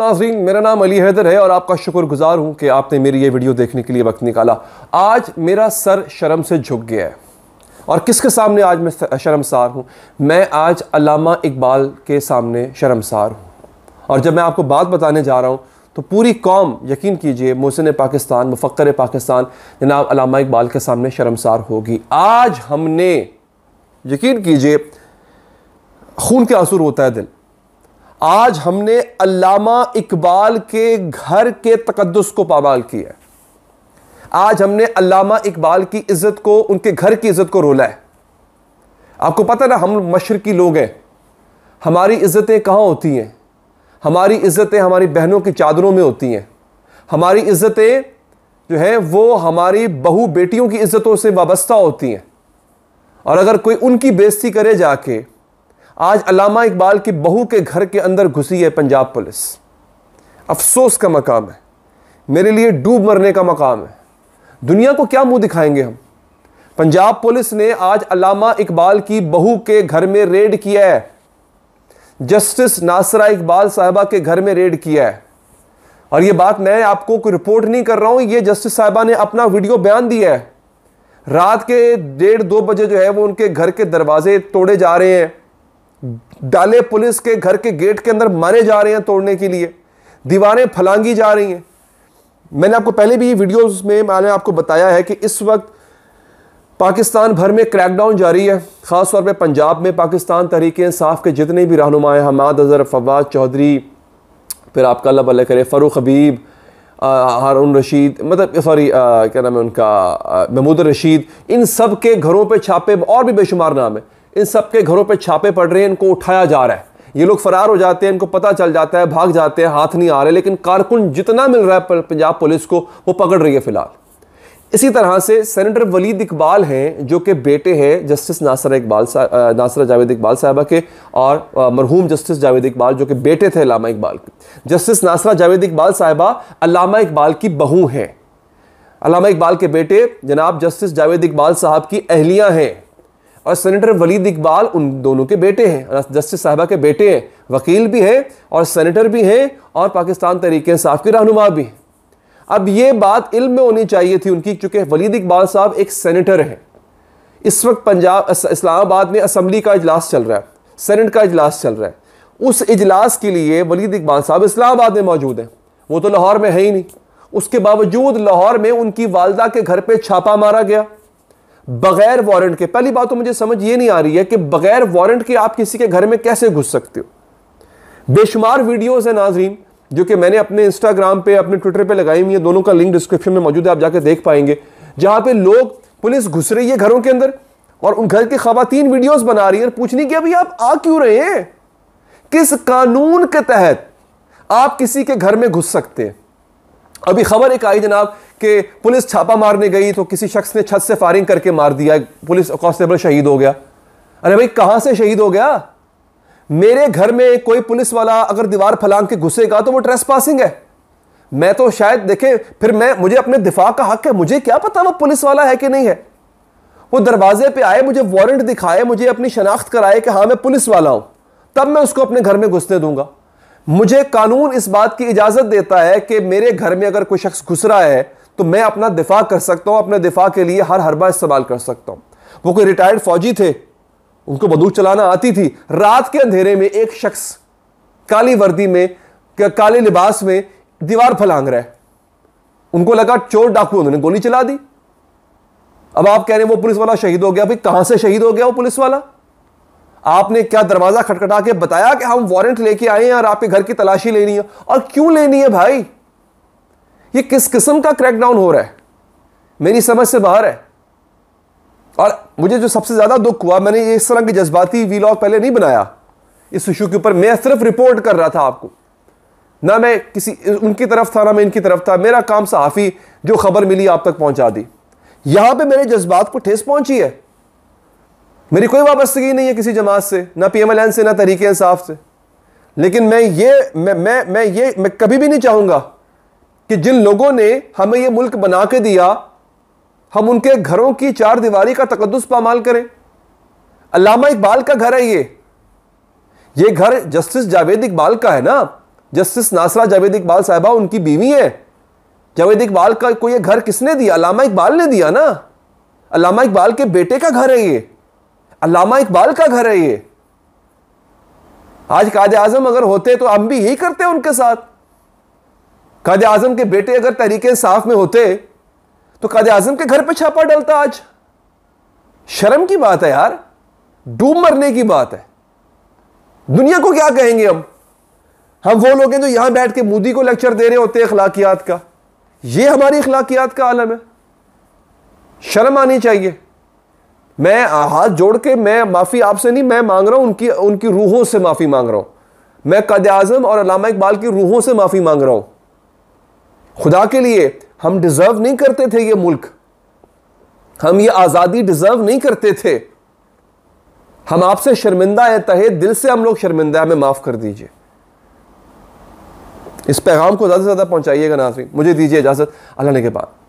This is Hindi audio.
नाजरीन मेरा नाम अली हैदर है और आपका शुक्रगुजार हूं कि आपने मेरी ये वीडियो देखने के लिए वक्त निकाला आज मेरा सर शर्म से झुक गया है और किसके सामने आज मैं शर्मसार हूं मैं आज अलामा इकबाल के सामने शर्मसार हूं और जब मैं आपको बात बताने जा रहा हूं तो पूरी कौम यकीन कीजिए मोहसिन पाकिस्तान मुफ़र पाकिस्तान जनाब अलामा इकबाल के सामने शर्मसार होगी आज हमने यकीन कीजिए खून के आंसू होता है दिल आज हमने अल्लामा इकबाल के घर के तकदस को पामाल किया आज हमने अल्लामा इकबाल की इज्जत को उनके घर की इज्जत को रोला है आपको पता ना हम मशरकी लोग हैं हमारी इज्जतें कहाँ होती हैं हमारी इज्जतें हमारी बहनों की चादरों में होती हैं हमारी इज्जतें जो हैं वो हमारी बहू बेटियों की इज्जतों से वाबस्ता होती हैं और अगर कोई उनकी बेजती करे जाके आज अलामा इकबाल की बहू के घर के अंदर घुसी है पंजाब पुलिस अफसोस का मकाम है मेरे लिए डूब मरने का मकाम है दुनिया को क्या मुंह दिखाएंगे हम पंजाब पुलिस ने आज अलामा इकबाल की बहू के घर में रेड किया है जस्टिस नासरा इकबाल साहबा के घर में रेड किया है और ये बात मैं आपको कोई रिपोर्ट नहीं कर रहा हूं ये जस्टिस साहबा ने अपना वीडियो बयान दिया है रात के डेढ़ दो बजे जो है वो उनके घर के दरवाजे तोड़े जा रहे हैं डाले पुलिस के घर के गेट के अंदर मारे जा रहे हैं तोड़ने के लिए दीवारें फलांगी जा रही हैं मैंने आपको पहले भी वीडियोस में मैंने आपको बताया है कि इस वक्त पाकिस्तान भर में क्रैकडाउन जारी है ख़ासतौर पर पंजाब में पाकिस्तान तरीके इंसाफ के जितने भी रहनुमा हैं हमाद अज़हर फवाद चौधरी फिर आपका अल्लाह भले करे फ़रूख हबीब हारून रशीद मतलब सॉरी क्या नाम है उनका महमूद रशीद इन सब के घरों पर छापे और भी बेशुमार नाम है इन सब के घरों पे छापे पड़ रहे हैं इनको उठाया जा रहा है ये लोग फरार हो जाते हैं इनको पता चल जाता है भाग जाते हैं हाथ नहीं आ रहे लेकिन कारकुन जितना मिल रहा है पंजाब पुलिस को वो पकड़ रही है फिलहाल इसी तरह से सेनेटर वलीद इकबाल हैं जो कि बेटे हैं जस्टिस नासर इकबाल नासर जावेद इकबाल साहबा के और मरहूम जस्टिस जावेद इकबाल जो कि बेटे थे अलामा इकबाल के जस्टिस नासरा जावेद इकबाल साहबा अलामा इकबाल की बहू हैं अलामा इकबाल के बेटे जनाब जस्टिस जावेद इकबाल साहब की अहलियाँ हैं और सेनेटर वलीद इकबाल उन दोनों के बेटे हैं जस्टिस साहबा के बेटे हैं वकील भी हैं और सेनेटर भी हैं और पाकिस्तान तरीके साफ के रहनुमा भी हैं अब ये बात इल्म में होनी चाहिए थी उनकी चूँकि वलीद इकबाल साहब एक सेनेटर हैं इस वक्त पंजाब इस्लामाबाद में असम्बली का इजलास चल रहा है सेनेट का इजलास चल रहा है उस इजलास के लिए वलीद इकबाल साहब इस्लामाबाद में मौजूद हैं वो तो लाहौर में है ही नहीं उसके बावजूद लाहौर में उनकी वालदा के घर पे छापा मारा गया बगैर वारंट के पहली बात तो मुझे समझ ये नहीं आ रही है कि बगैर वारंट के आप किसी के घर में कैसे घुस सकते हो बेशुमार वीडियोस हैं नाजरीन जो कि मैंने अपने इंस्टाग्राम पे अपने ट्विटर पे लगाई हुई है दोनों का लिंक डिस्क्रिप्शन में मौजूद है आप जाकर देख पाएंगे जहां पे लोग पुलिस घुस रही है घरों के अंदर और उन घर की खातन वीडियोस बना रही है पूछनी पूछने अभी आप आ क्यों रहे हैं किस कानून के तहत आप किसी के घर में घुस सकते हैं अभी खबर एक आई जनाब कि पुलिस छापा मारने गई तो किसी शख्स ने छत से फायरिंग करके मार दिया पुलिस कांस्टेबल शहीद हो गया अरे भाई कहां से शहीद हो गया मेरे घर में कोई पुलिस वाला अगर दीवार फलांग के घुसेगा तो वो ट्रेस पासिंग है मैं तो शायद देखे फिर मैं मुझे अपने दिफा का हक है मुझे क्या पता वो पुलिस वाला है कि नहीं है वो दरवाजे पे आए मुझे वारंट दिखाए मुझे अपनी शनाख्त कराए कि हाँ मैं पुलिस वाला हूं तब मैं उसको अपने घर में घुसने दूंगा मुझे कानून इस बात की इजाजत देता है कि मेरे घर में अगर कोई शख्स घुस रहा है तो मैं अपना दिफा कर सकता हूं अपने दिफा के लिए हर हरबा इस्तेमाल कर सकता हूं वो कोई रिटायर्ड फौजी थे उनको बंदूक चलाना आती थी रात के अंधेरे में एक शख्स काली वर्दी में काले लिबास में दीवार फलांग रहा है उनको लगा चोर डाकू उन्होंने गोली चला दी अब आप कह रहे हैं वो पुलिस वाला शहीद हो गया भाई कहां से शहीद हो गया वो पुलिस वाला आपने क्या दरवाजा खटखटा के बताया कि हम वारंट लेके आए हैं और आपके घर की तलाशी लेनी है और क्यों लेनी है भाई ये किस किस्म का क्रैकडाउन हो रहा है मेरी समझ से बाहर है और मुझे जो सबसे ज़्यादा दुख हुआ मैंने इस तरह के जज्बाती वीलॉग पहले नहीं बनाया इस इशू के ऊपर मैं सिर्फ रिपोर्ट कर रहा था आपको ना मैं किसी उनकी तरफ था ना मैं इनकी तरफ था मेरा काम सहाफ़ी जो खबर मिली आप तक पहुंचा दी यहां पे मेरे जज्बात को ठेस पहुंची है मेरी कोई वाबस्तगी नहीं है किसी जमात से ना पी एम एल एन से ना तरीके इंसाफ से लेकिन मैं ये मैं मैं मैं ये मैं कभी भी नहीं चाहूंगा कि जिन लोगों ने हमें यह मुल्क बना के दिया हम उनके घरों की चार दीवारी का तकदस पामाल करें अलामा इकबाल का घर है ये ये घर जस्टिस जावेद इकबाल का है ना जस्टिस नासरा जावेद इकबाल साहबा उनकी बीवी है जावेद इकबाल का को ये घर किसने दिया अलामा इकबाल ने दिया ना अलामा इकबाल के बेटे का घर है ये अलामा इकबाल का घर है ये आज काद आजम अगर होते तो हम भी यही करते उनके साथ काद आजम के बेटे अगर तरीके साफ में होते तो काद आजम के घर पर छापा डलता आज शर्म की बात है यार डूब मरने की बात है दुनिया को क्या कहेंगे हम हम वो लोग हैं जो यहां बैठ के मोदी को लेक्चर दे रहे होते अखलाकियात का ये हमारी अखलाकियात का आलम है शर्म आनी चाहिए मैं हाथ जोड़ के मैं माफ़ी आपसे नहीं मैं मांग रहा हूँ उनकी उनकी रूहों से माफ़ी मांग रहा हूँ मैं कद आजम और अलामा इकबाल की रूहों से माफ़ी मांग रहा हूँ खुदा के लिए हम डिज़र्व नहीं करते थे ये मुल्क हम ये आज़ादी डिज़र्व नहीं करते थे हम आपसे शर्मिंदा हैं तहे दिल से हम लोग शर्मिंदा हमें माफ़ कर दीजिए इस पैगाम को ज़्यादा से ज़्यादा पहुंचाइएगा नाजरी मुझे दीजिए इजाज़त अल्लाह ने के बाद